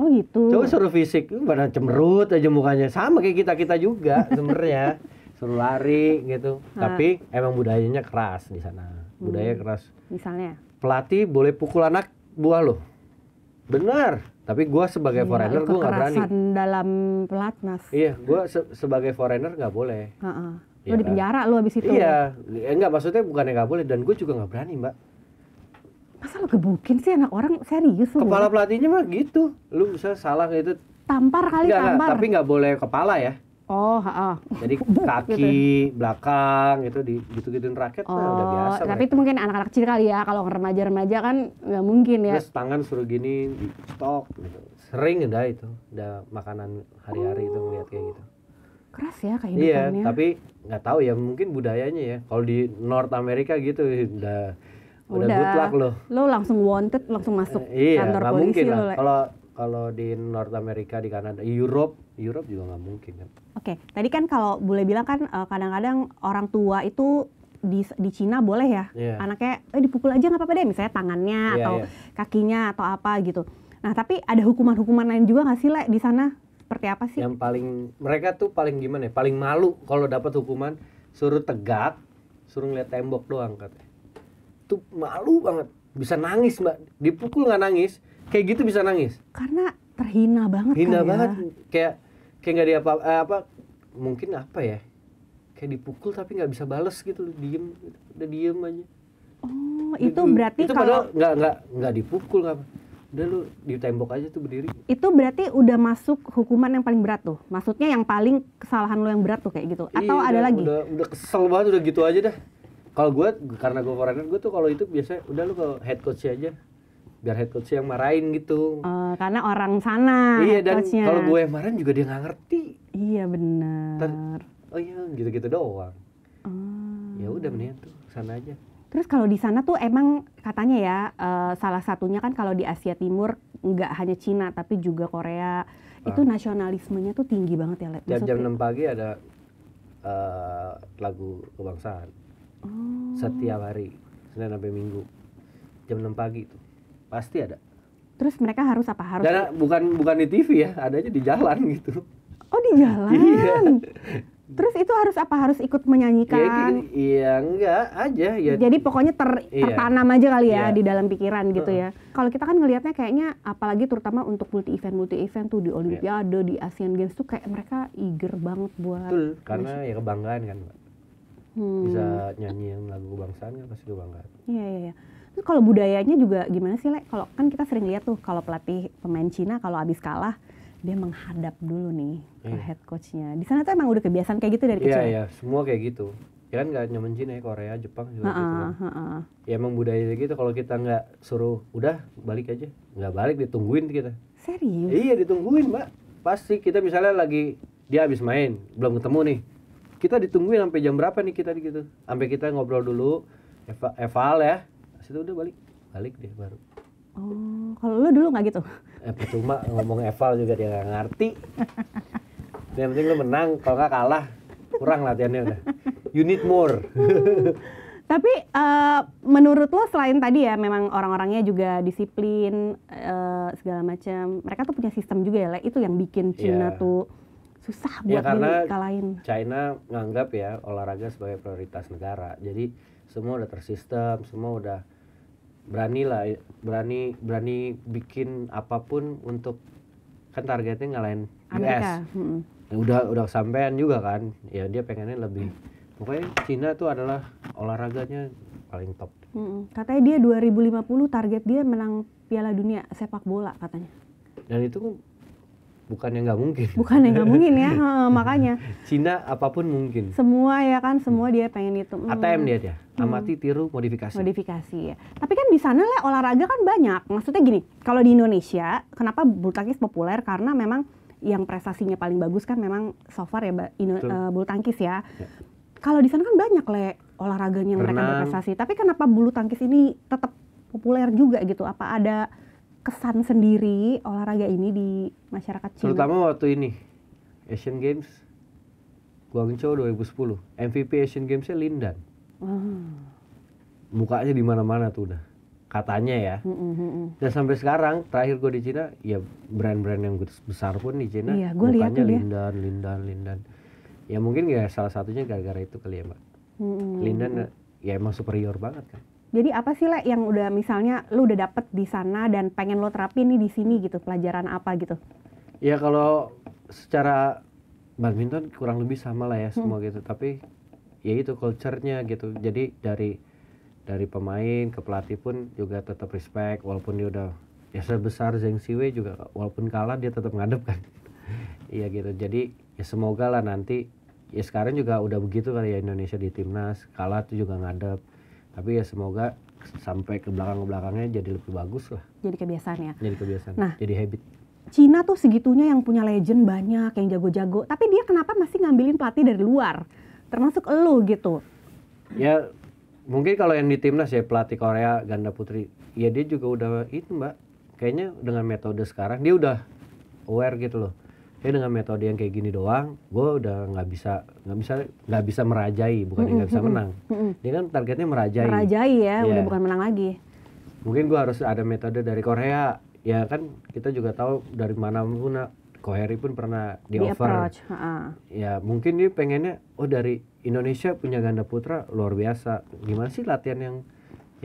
Oh gitu. Coba suruh fisik, badan cemerut aja mukanya. Sama kayak kita kita juga sebenarnya. suruh lari gitu. Nah. Tapi emang budayanya keras di sana. Budaya hmm. keras. Misalnya. Pelatih boleh pukul anak buah lo. Benar. Tapi gue sebagai iya, foreigner gue nggak berani. dalam pelatnas. Iya, gue se sebagai foreigner nggak boleh. Uh -uh. Lo ya, di kan? penjara lo abis itu. Iya, ya, eh, enggak maksudnya bukannya nggak boleh dan gue juga nggak berani mbak. Masa lo gebukin sih anak orang serius lo? Kepala pelatihnya mah gitu, lu bisa salah gitu. Tampar kali gak, tampar. Enggak, tapi nggak boleh kepala ya Oh, ha -ha. Jadi kaki gitu. belakang gitu di gitu-gituin raket ya oh, nah, udah biasa. Tapi mereka. itu mungkin anak-anak kecil kali ya. Kalau remaja-remaja kan nggak mungkin ya. Terus tangan suruh gini di stok gitu. Sering udah itu. Udah makanan hari-hari oh. itu melihat kayak gitu. Keras ya iya, kehidupannya. Iya, tapi nggak tahu ya mungkin budayanya ya. Kalau di North Amerika gitu udah udah, udah good luck loh. Lo langsung wanted, langsung masuk eh, iya, kantor mungkin lah. Kalau kalau di North America di Kanada Europe Europe juga nggak mungkin kan oke okay. tadi kan kalau boleh bilang kan eh, kadang-kadang orang tua itu di di Cina boleh ya yeah. anaknya eh dipukul aja nggak apa-apa deh misalnya tangannya yeah, atau yeah. kakinya atau apa gitu nah tapi ada hukuman-hukuman lain juga nggak sih le di sana seperti apa sih yang paling mereka tuh paling gimana ya paling malu kalau dapat hukuman suruh tegak suruh ngeliat tembok doang katanya tuh malu banget bisa nangis mbak dipukul nggak nangis kayak gitu bisa nangis? Karena terhina banget Hina kan banget. Ya. Kayak kayak nggak diapa eh, apa mungkin apa ya? Kayak dipukul tapi nggak bisa bales gitu, diem, udah diem aja. Oh, itu berarti itu kalau nggak nggak nggak dipukul nggak udah lu di tembok aja tuh berdiri. Itu berarti udah masuk hukuman yang paling berat tuh. Maksudnya yang paling kesalahan lo yang berat tuh kayak gitu. Atau iya, ada udah, lagi? Udah, udah kesel banget udah gitu aja dah. Kalau gue karena gue foreigner gue tuh kalau itu biasanya udah lu ke head coach aja biar head coach yang marahin gitu uh, karena orang sana iya dan kalau gue yang marahin juga dia nggak ngerti iya benar oh iya gitu-gitu doang uh. ya udah mendingan tuh sana aja Terus kalau di sana tuh emang katanya ya uh, salah satunya kan kalau di Asia Timur nggak hanya Cina tapi juga Korea uh. itu nasionalismenya tuh tinggi banget ya. Let. Jam jam enam pagi ada uh, lagu kebangsaan oh. setiap hari Senin sampai Minggu jam enam pagi tuh. Pasti ada. Terus mereka harus apa harus? Dan bukan bukan di TV ya, adanya di jalan gitu. Oh di jalan. iya. Terus itu harus apa harus ikut menyanyikan? Iya, iya enggak aja ya. Jadi pokoknya ter, iya. tertanam iya. aja kali ya iya. di dalam pikiran uh. gitu ya. Kalau kita kan ngelihatnya kayaknya apalagi terutama untuk multi event multi event tuh di iya. Olimpiade, iya. di Asian Games tuh kayak mereka eager banget buat. Betul, karena musik. ya kebanggaan kan, Hmm. Bisa nyanyiin lagu kebangsaan kan pasti kebanggaan. Iya iya iya. Terus kalau budayanya juga gimana sih, Le? Kalau kan kita sering lihat tuh kalau pelatih pemain Cina kalau habis kalah dia menghadap dulu nih ke iya. head coachnya. Di sana tuh emang udah kebiasaan kayak gitu dari iya, kecil. Iya, iya, semua kayak gitu. Ya kan nggak nyaman Cina ya, Korea, Jepang juga ha-ha, gitu. Kan. Ya emang budayanya gitu kalau kita nggak suruh udah balik aja, nggak balik ditungguin kita. Serius? Iya, ditungguin, Mbak. Pasti kita misalnya lagi dia habis main, belum ketemu nih. Kita ditungguin sampai jam berapa nih kita gitu. Sampai kita ngobrol dulu, eva- eval ya itu udah balik balik deh baru oh kalau lu dulu nggak gitu eh, percuma ngomong eval juga dia nggak ngerti yang penting lu menang kalau nggak kalah kurang latihannya udah you need more Tapi uh, menurut lo selain tadi ya memang orang-orangnya juga disiplin uh, segala macam. Mereka tuh punya sistem juga ya, itu yang bikin iya. China yeah. tuh susah ya, buat ya, karena dikalahin. China nganggap ya olahraga sebagai prioritas negara. Jadi semua udah tersistem, semua udah berani lah berani berani bikin apapun untuk kan targetnya ngalahin US hmm. Ya udah udah sampean juga kan ya dia pengennya lebih pokoknya Cina tuh adalah olahraganya paling top hmm. katanya dia 2050 target dia menang Piala Dunia sepak bola katanya dan itu bukan yang nggak mungkin bukan yang nggak mungkin ya hmm, makanya Cina apapun mungkin semua ya kan semua hmm. dia pengen itu hmm. ATM dia dia amati hmm. tiru modifikasi modifikasi ya tapi kan di sana lah olahraga kan banyak maksudnya gini kalau di Indonesia kenapa bulu tangkis populer karena memang yang prestasinya paling bagus kan memang so far ya Indo, uh, bulu tangkis ya, ya. kalau di sana kan banyak le olahraganya yang Renang. mereka berprestasi tapi kenapa bulu tangkis ini tetap populer juga gitu apa ada kesan sendiri olahraga ini di masyarakat Cina? Terutama waktu ini Asian Games Guangzhou 2010 MVP Asian Gamesnya Lindan. muka hmm. Mukanya di mana-mana tuh udah katanya ya. Mm -hmm. Dan sampai sekarang terakhir gue di Cina ya brand-brand yang besar pun di Cina iya, gua mukanya liat Lindan, Lindan, Lindan. Ya mungkin ya salah satunya gara-gara itu kali ya mbak. -hmm. Lindan ya emang superior banget kan. Jadi apa sih lah yang udah misalnya lu udah dapet di sana dan pengen lo terapin nih di sini gitu pelajaran apa gitu? Ya kalau secara badminton kurang lebih sama lah ya hmm. semua gitu tapi ya itu culture-nya gitu jadi dari dari pemain ke pelatih pun juga tetap respect walaupun dia udah ya sebesar Zeng Siwei juga walaupun kalah dia tetap ngadep kan iya gitu jadi ya semoga lah nanti ya sekarang juga udah begitu kali ya Indonesia di timnas kalah tuh juga ngadep tapi ya semoga sampai ke belakang belakangnya jadi lebih bagus lah jadi kebiasaan ya jadi kebiasaan nah jadi habit Cina tuh segitunya yang punya legend banyak yang jago-jago tapi dia kenapa masih ngambilin pelatih dari luar termasuk lo gitu ya mungkin kalau yang di timnas ya pelatih Korea ganda putri ya dia juga udah itu mbak kayaknya dengan metode sekarang dia udah aware gitu loh Kayak dengan metode yang kayak gini doang gue udah nggak bisa nggak bisa nggak bisa merajai bukan nggak bisa menang mm dia kan targetnya merajai merajai ya yeah. udah bukan menang lagi mungkin gue harus ada metode dari Korea ya kan kita juga tahu dari mana pun Koheri pun pernah di, di offer approach. ya mungkin dia pengennya oh dari Indonesia punya ganda putra luar biasa gimana sih latihan yang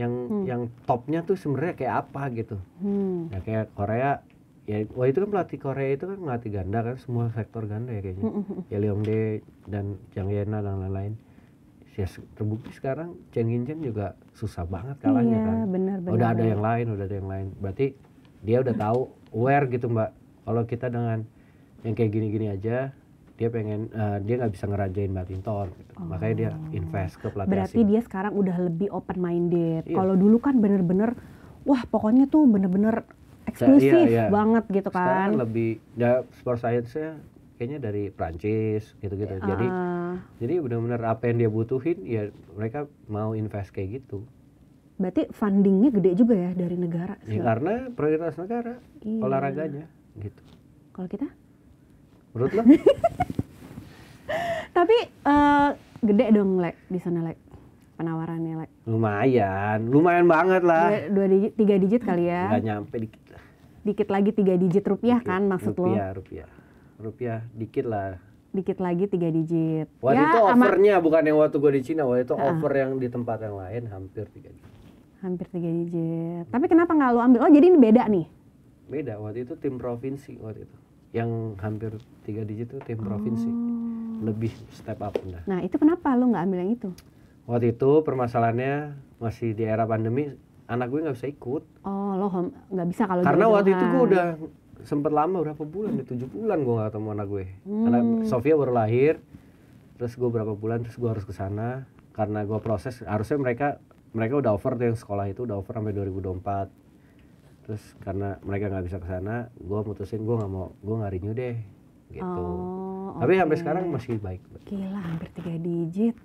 yang hmm. yang topnya tuh sebenarnya kayak apa gitu hmm. ya kayak Korea ya wah itu kan pelatih Korea itu kan pelatih ganda kan semua sektor ganda ya kayaknya ya Leongde dan Chang Yena dan lain-lain ya terbukti sekarang Chen juga susah banget kalahnya iya, kan bener, bener, udah ada yang lain udah ada yang lain berarti dia udah tahu where gitu mbak kalau kita dengan yang kayak gini-gini aja dia pengen uh, dia nggak bisa ngerajain badminton gitu. oh. makanya dia oh. invest ke pelatih berarti asing. dia sekarang udah lebih open minded iya. kalau dulu kan bener-bener wah pokoknya tuh bener-bener eksklusif iya, iya. banget gitu kan. Sekarang lebih ya sport science-nya kayaknya dari Prancis gitu-gitu. Uh. Jadi ah. jadi benar-benar apa yang dia butuhin ya mereka mau invest kayak gitu. Berarti fundingnya gede juga ya dari negara. Ya, karena prioritas negara iya. olahraganya gitu. Kalau kita? Menurut lo? Tapi uh, gede dong lek di sana lek penawarannya lek. Lumayan, lumayan banget lah. Dua, dua digit, tiga digit kali ya. Gak nyampe dikit lah dikit lagi tiga digit rupiah dikit, kan maksud rupiah, lo? Rupiah, rupiah, rupiah dikit lah. Dikit lagi tiga digit. Waktu ya, itu offernya ama... bukan yang waktu gue di Cina, waktu itu uh. offer yang di tempat yang lain hampir tiga digit. Hampir tiga digit. Hmm. Tapi kenapa nggak lo ambil? Oh jadi ini beda nih? Beda. Waktu itu tim provinsi waktu itu. Yang hampir tiga digit itu tim oh. provinsi. Lebih step up. Nah, nah itu kenapa lo nggak ambil yang itu? Waktu itu permasalahannya masih di era pandemi anak gue nggak bisa ikut oh lo nggak bisa kalau karena waktu itu gue ah. udah sempet lama berapa bulan ya tujuh bulan gue gak ketemu anak gue hmm. karena Sofia baru lahir terus gue berapa bulan terus gue harus ke sana karena gue proses harusnya mereka mereka udah over tuh yang sekolah itu udah over sampai 2024 terus karena mereka nggak bisa ke sana gue mutusin gue nggak mau gue nggak renew deh gitu oh, okay. tapi sampai sekarang masih baik gila hampir tiga digit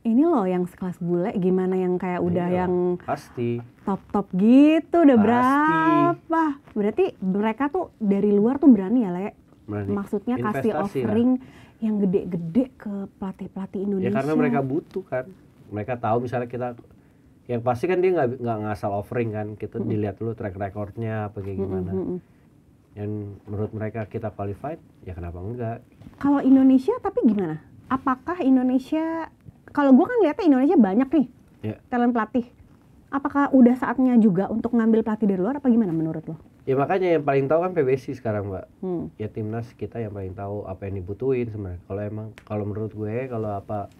ini loh yang sekelas bule gimana yang kayak udah iya, yang pasti top top gitu udah pasti. berapa berarti mereka tuh dari luar tuh berani ya le berani. maksudnya Investasi kasih offering lah. yang gede-gede ke pelatih pelatih Indonesia ya karena mereka butuh kan mereka tahu misalnya kita yang pasti kan dia nggak nggak ngasal offering kan kita -hmm. dilihat dulu track recordnya apa kayak gimana mm -hmm. dan menurut mereka kita qualified ya kenapa enggak kalau Indonesia tapi gimana apakah Indonesia kalau gue kan lihatnya Indonesia banyak nih yeah. talent pelatih. Apakah udah saatnya juga untuk ngambil pelatih dari luar apa gimana menurut lo? Ya makanya yang paling tahu kan PBC sekarang mbak. Hmm. Ya timnas kita yang paling tahu apa yang dibutuhin sebenarnya. Kalau emang kalau menurut gue kalau apa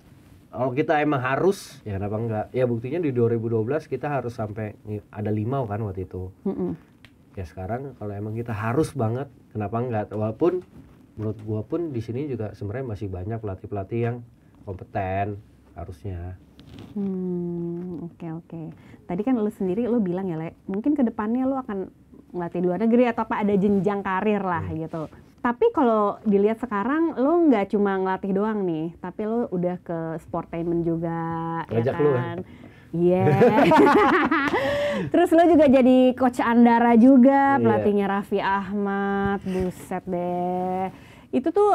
kalau kita emang harus ya kenapa enggak ya buktinya di 2012 kita harus sampai ada limau kan waktu itu Hmm -mm. ya sekarang kalau emang kita harus banget kenapa enggak walaupun menurut gue pun di sini juga sebenarnya masih banyak pelatih pelatih yang kompeten harusnya. Hmm, oke okay, oke. Okay. Tadi kan lo sendiri lo bilang ya, Le, mungkin depannya lo akan ngelatih di luar negeri atau apa ada jenjang karir lah hmm. gitu. Tapi kalau dilihat sekarang lo nggak cuma ngelatih doang nih, tapi lo udah ke sportainment juga, Ngajak ya eh? kan? Iya. Yeah. Terus lo juga jadi coach Andara juga, iya. pelatihnya Raffi Ahmad, buset deh. Itu tuh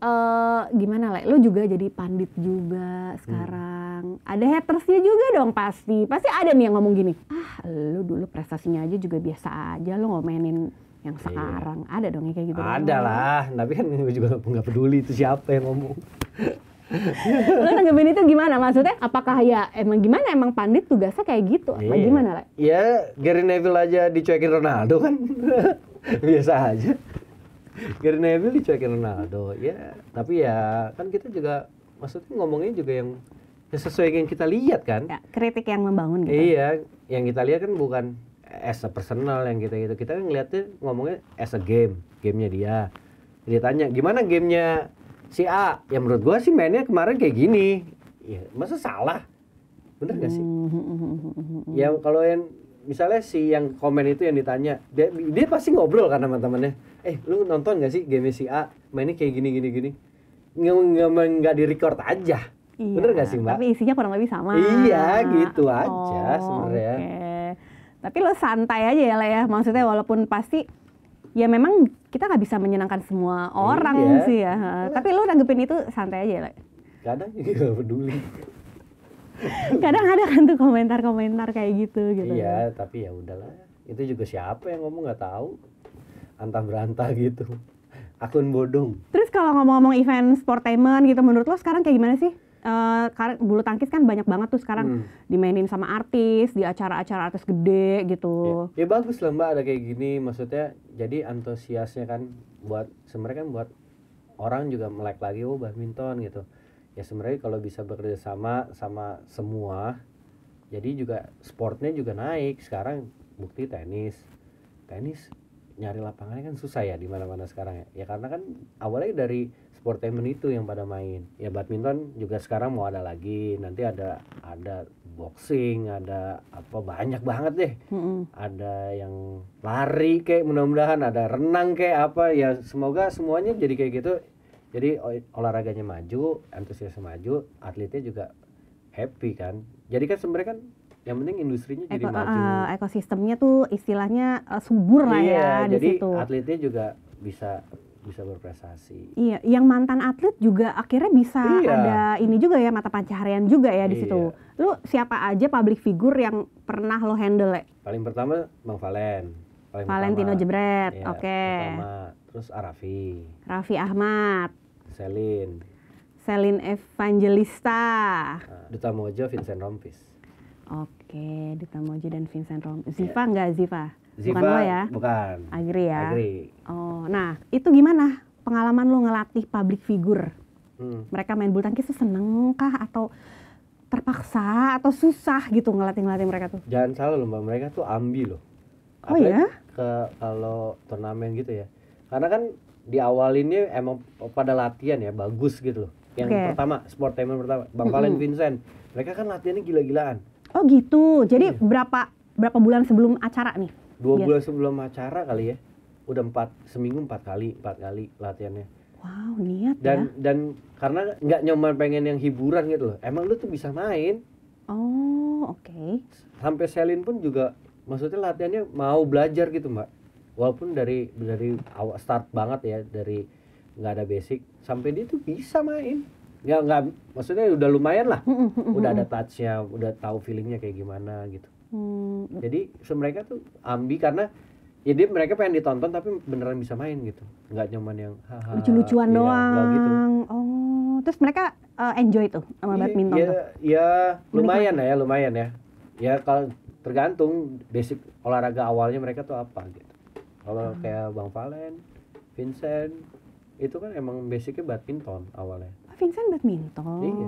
uh, gimana lah, lo juga jadi pandit juga sekarang. Hmm. Ada hatersnya juga dong pasti. Pasti ada nih yang ngomong gini, ah lo dulu prestasinya aja juga biasa aja, lo ngomenin yang iya. sekarang. Ada dong ya kayak gitu. Ada lah, tapi kan gue juga nggak peduli itu siapa yang ngomong. lo nanggepin itu gimana? Maksudnya apakah ya emang gimana emang pandit tugasnya kayak gitu? Apa iya. gimana lah? Ya Gary Neville aja dicuekin Ronaldo kan biasa aja. Gary Neville dicuekin Ronaldo ya tapi ya kan kita juga maksudnya ngomongnya juga yang ya sesuai yang kita lihat kan ya, kritik yang membangun gitu iya yang kita lihat kan bukan as a personal yang kita gitu kita kan ngeliatnya ngomongnya as a game gamenya dia dia tanya gimana gamenya si A ya menurut gua sih mainnya kemarin kayak gini ya masa salah bener gak sih ya kalau yang misalnya si yang komen itu yang ditanya dia, dia pasti ngobrol kan teman-temannya eh lu nonton gak sih game si A mainnya kayak gini gini gini nggak nggak nggak di record aja iya, bener gak sih mbak tapi isinya kurang lebih sama iya gitu aja oh, sebenarnya okay. tapi lo santai aja ya lah ya maksudnya walaupun pasti ya memang kita nggak bisa menyenangkan semua orang iya. sih ya nah. tapi lo nanggepin itu santai aja ya lah kadang juga peduli kadang ada kan tuh komentar-komentar kayak gitu gitu iya tapi ya udahlah itu juga siapa yang ngomong nggak tahu antah berantah gitu akun bodong terus kalau ngomong-ngomong event sportainment gitu menurut lo sekarang kayak gimana sih Uh, bulu tangkis kan banyak banget tuh sekarang hmm. dimainin sama artis di acara-acara artis gede gitu. Ya, ya bagus lah mbak ada kayak gini maksudnya jadi antusiasnya kan buat sebenarnya kan buat orang juga melek lagi oh badminton gitu. Ya sebenarnya kalau bisa bekerja sama sama semua jadi juga sportnya juga naik sekarang bukti tenis tenis nyari lapangannya kan susah ya di mana-mana sekarang ya. Ya karena kan awalnya dari sportainment itu yang pada main. Ya badminton juga sekarang mau ada lagi. Nanti ada ada boxing, ada apa banyak banget deh. Mm-hmm. Ada yang lari kayak mudah-mudahan ada renang kayak apa ya semoga semuanya jadi kayak gitu. Jadi olahraganya maju, antusiasme maju, atletnya juga happy kan. Jadi kan sebenarnya kan yang penting industrinya Eko, jadi maju. Uh, ekosistemnya tuh istilahnya uh, subur lah iya, ya di situ. atletnya juga bisa bisa berprestasi. Iya, yang mantan atlet juga akhirnya bisa iya. ada ini juga ya mata pencaharian juga ya di iya. situ. Lu siapa aja public figure yang pernah lo handle? Ya? Paling pertama Bang Valen. Paling Valentino pertama, Jebret. Iya, Oke. Okay. Terus Arafi. Raffi Ahmad. Selin. Selin Evangelista. Duta Mojo Vincent Rompis. Oke, Dita Moji dan Vincent Rom. Iya. Ziva yeah. Ziva? Ziva bukan lo ya? Bukan. Agri ya? Agri. Oh, nah itu gimana pengalaman lo ngelatih public figure? Hmm. Mereka main bulu tangkis seneng kah atau terpaksa atau susah gitu ngelatih-ngelatih mereka tuh? Jangan salah loh mbak, mereka tuh ambil loh. Apa oh ya? Ke kalau turnamen gitu ya. Karena kan di awal ini emang pada latihan ya bagus gitu loh. Yang okay. pertama, sport pertama, Bang mm Valen Vincent. Mereka kan latihannya gila-gilaan Oh gitu. Jadi iya. berapa berapa bulan sebelum acara nih? Dua Biar. bulan sebelum acara kali ya. Udah empat seminggu empat kali empat kali latihannya. Wow niat dan, ya. Dan dan karena nggak nyaman pengen yang hiburan gitu loh. Emang lu tuh bisa main. Oh oke. Okay. Sampai Selin pun juga maksudnya latihannya mau belajar gitu mbak. Walaupun dari dari awal start banget ya dari nggak ada basic sampai dia tuh bisa main ya nggak maksudnya udah lumayan lah udah ada touchnya udah tahu feelingnya kayak gimana gitu hmm. jadi mereka tuh ambi karena ya dia mereka pengen ditonton tapi beneran bisa main gitu nggak nyaman yang lucu-lucuan ya, doang gitu. oh terus mereka uh, enjoy tuh sama ya, badminton ya, tuh ya lumayan lah ya lumayan ya ya kalau tergantung basic olahraga awalnya mereka tuh apa gitu kalau hmm. kayak bang Valen Vincent itu kan emang basicnya badminton awalnya Vincent badminton. Iya.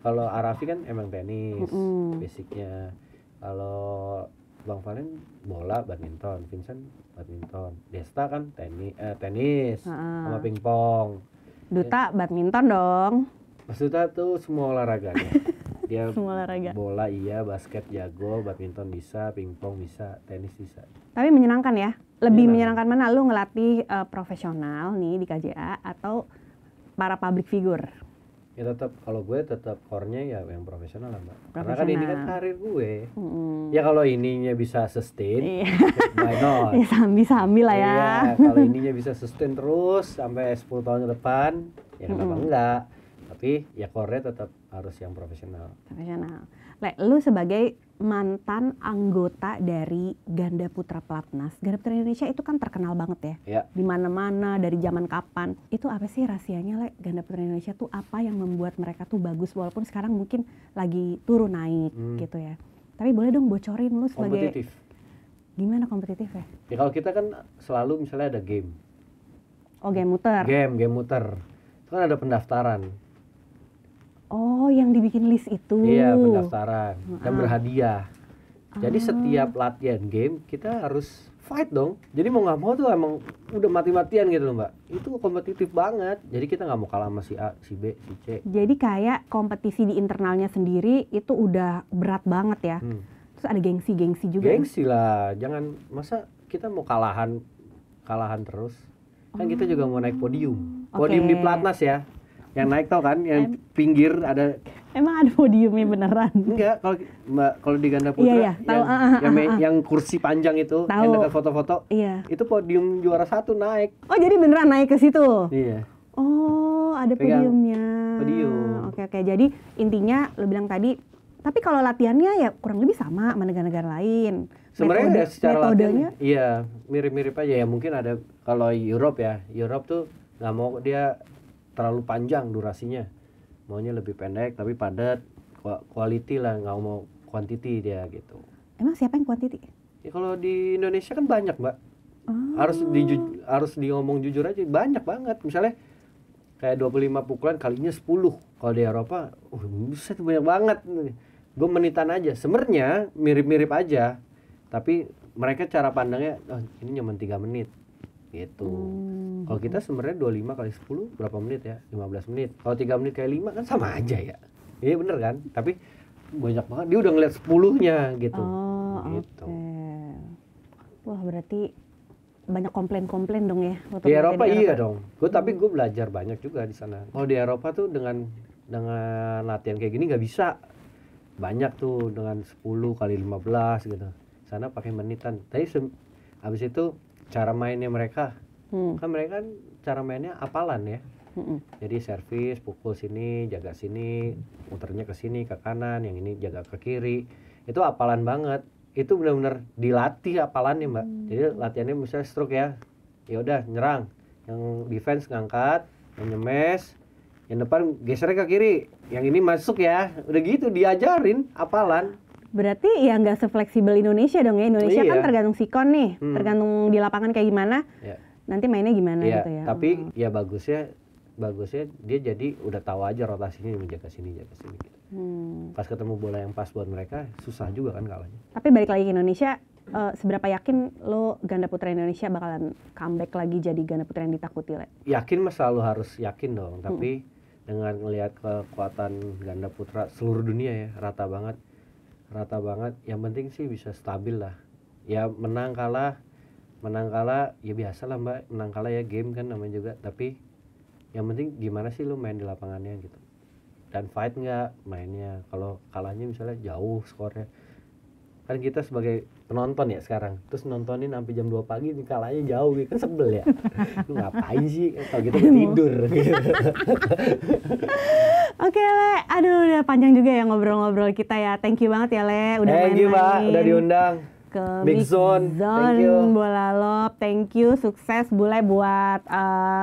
Kalau Arafi kan emang tenis mm basicnya. Kalau Bang Valen bola badminton, Vincent badminton, Desta kan teni, eh, tenis, uh -uh. sama pingpong. Duta ya. badminton dong. Mas Duta tuh semua olahraganya. Dia semua olahraga. Bola iya, basket jago, badminton bisa, pingpong bisa, tenis bisa. Tapi menyenangkan ya. Lebih menyenangkan, menyenangkan mana lu ngelatih uh, profesional nih di KJA atau para public figure? Ya tetap kalau gue tetap core-nya ya yang profesional lah mbak. Karena kan ini kan karir gue. Hmm. Ya kalau ininya bisa sustain, iya. why not? Ya sambil-sambil lah ya. ya kalau ininya bisa sustain terus sampai 10 tahun ke depan, ya kenapa hmm. enggak? Tapi ya core-nya tetap harus yang profesional. Profesional. Le, lu sebagai mantan anggota dari ganda putra pelatnas. Ganda putra Indonesia itu kan terkenal banget ya. ya. Di mana-mana dari zaman kapan. Itu apa sih rahasianya Le? Ganda putra Indonesia tuh apa yang membuat mereka tuh bagus walaupun sekarang mungkin lagi turun naik hmm. gitu ya. Tapi boleh dong bocorin lu sebagai kompetitif. Gimana kompetitif ya? Ya kalau kita kan selalu misalnya ada game. Oh, game muter. Game, game muter. Itu kan ada pendaftaran Oh, yang dibikin list itu. Iya, pendaftaran uh -huh. dan ah. berhadiah. Jadi ah. setiap latihan game kita harus fight dong. Jadi mau nggak mau tuh emang udah mati-matian gitu loh mbak. Itu kompetitif banget. Jadi kita nggak mau kalah sama si A, si B, si C. Jadi kayak kompetisi di internalnya sendiri itu udah berat banget ya. Hmm. Terus ada gengsi-gengsi juga. Gengsi lah. Jangan masa kita mau kalahan kalahan terus. Kan oh. kita juga mau naik podium. Okay. Hmm, podium di Platnas ya yang naik tau kan yang em pinggir ada emang ada podiumnya beneran enggak kalau mbak kalau di ganda putra iya, iya. Tau, yang, uh, uh, yang, uh, uh. yang kursi panjang itu Tau. yang dekat foto-foto iya. itu podium juara satu naik oh jadi beneran naik ke situ iya oh ada Pegang. podiumnya podium oke oke jadi intinya lo bilang tadi tapi kalau latihannya ya kurang lebih sama sama negara-negara lain sebenarnya Metode, secara metodenya latihan, iya mirip-mirip aja ya mungkin ada kalau Europe ya Europe tuh nggak mau dia terlalu panjang durasinya maunya lebih pendek tapi padat quality lah nggak mau quantity dia gitu emang siapa yang quantity ya kalau di Indonesia kan banyak mbak oh. harus di harus diomong jujur aja banyak banget misalnya kayak 25 pukulan kalinya 10 kalau di Eropa uh buset banyak banget gue menitan aja semernya mirip-mirip aja tapi mereka cara pandangnya oh, ini cuma tiga menit gitu hmm kalau kita sebenarnya 25 kali 10 berapa menit ya? 15 menit. Kalau 3 menit kayak 5 kan sama aja ya. Iya bener kan? Tapi banyak banget dia udah ngeliat 10-nya gitu. Oh, gitu. Okay. Wah, berarti banyak komplain-komplain dong ya di Eropa, di Eropa iya dong. Gue tapi gue belajar banyak juga di sana. Kalau di Eropa tuh dengan dengan latihan kayak gini nggak bisa. Banyak tuh dengan 10 kali 15 gitu. Sana pakai menitan. Tapi habis itu cara mainnya mereka hmm. kan mereka kan cara mainnya apalan ya hmm. jadi servis pukul sini jaga sini muternya ke sini ke kanan yang ini jaga ke kiri itu apalan banget itu benar-benar dilatih apalannya mbak hmm. jadi latihannya misalnya stroke ya ya udah nyerang yang defense ngangkat yang nyemes yang depan geser ke kiri yang ini masuk ya udah gitu diajarin apalan berarti ya nggak sefleksibel Indonesia dong ya Indonesia kan iya. kan tergantung sikon nih hmm. tergantung di lapangan kayak gimana yeah nanti mainnya gimana ya, gitu ya. Tapi oh. ya bagusnya bagusnya dia jadi udah tahu aja rotasinya ini jaga sini jaga sini gitu. Hmm. Pas ketemu bola yang pas buat mereka susah juga kan kalahnya. Tapi balik lagi ke Indonesia Uh, seberapa yakin lo ganda putra Indonesia bakalan comeback lagi jadi ganda putra yang ditakuti Le? Yakin mas selalu harus yakin dong, hmm. tapi hmm. dengan melihat kekuatan ganda putra seluruh dunia ya rata banget, rata banget. Yang penting sih bisa stabil lah. Ya menang kalah menang kalah ya biasa lah mbak menang kalah ya game kan namanya juga tapi yang penting gimana sih lu main di lapangannya gitu dan fight nggak mainnya kalau kalahnya misalnya jauh skornya kan kita sebagai penonton ya sekarang terus nontonin sampai jam 2 pagi nih kalahnya jauh gitu kan sebel ya lu ngapain sih kalau gitu tidur gitu. Oke Le, aduh udah panjang juga ya ngobrol-ngobrol kita ya. Thank you banget ya Le, udah Thank main-main. Thank you Mbak, udah diundang ke Big, Big Zone, Zone thank you. Bola Lop, thank you, sukses Bule buat uh, eh,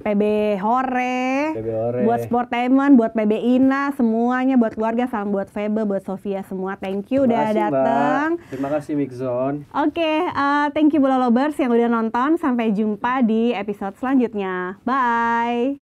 PB Hore, Hore, buat Sportainment, buat PB Ina, semuanya buat keluarga, salam buat Febe, buat Sofia semua. Thank you Terima udah datang. Terima kasih Mixon. Oke, okay, uh, eh, thank you Bola Lovers yang udah nonton. Sampai jumpa di episode selanjutnya. Bye.